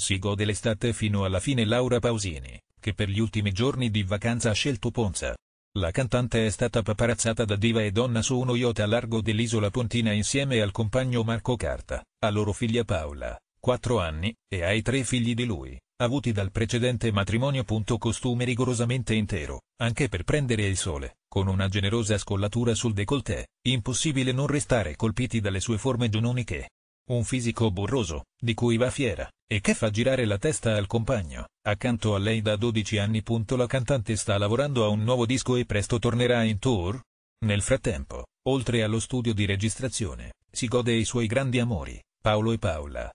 Si gode l'estate fino alla fine Laura Pausini, che per gli ultimi giorni di vacanza ha scelto Ponza. La cantante è stata paparazzata da diva e donna su uno yacht a largo dell'isola Pontina insieme al compagno Marco Carta, a loro figlia Paola, 4 anni, e ai tre figli di lui, avuti dal precedente matrimonio. Costume rigorosamente intero, anche per prendere il sole, con una generosa scollatura sul décolleté, impossibile non restare colpiti dalle sue forme giunoniche un fisico burroso, di cui va fiera, e che fa girare la testa al compagno. Accanto a lei da 12 anni. La cantante sta lavorando a un nuovo disco e presto tornerà in tour. Nel frattempo, oltre allo studio di registrazione, si gode i suoi grandi amori, Paolo e Paola,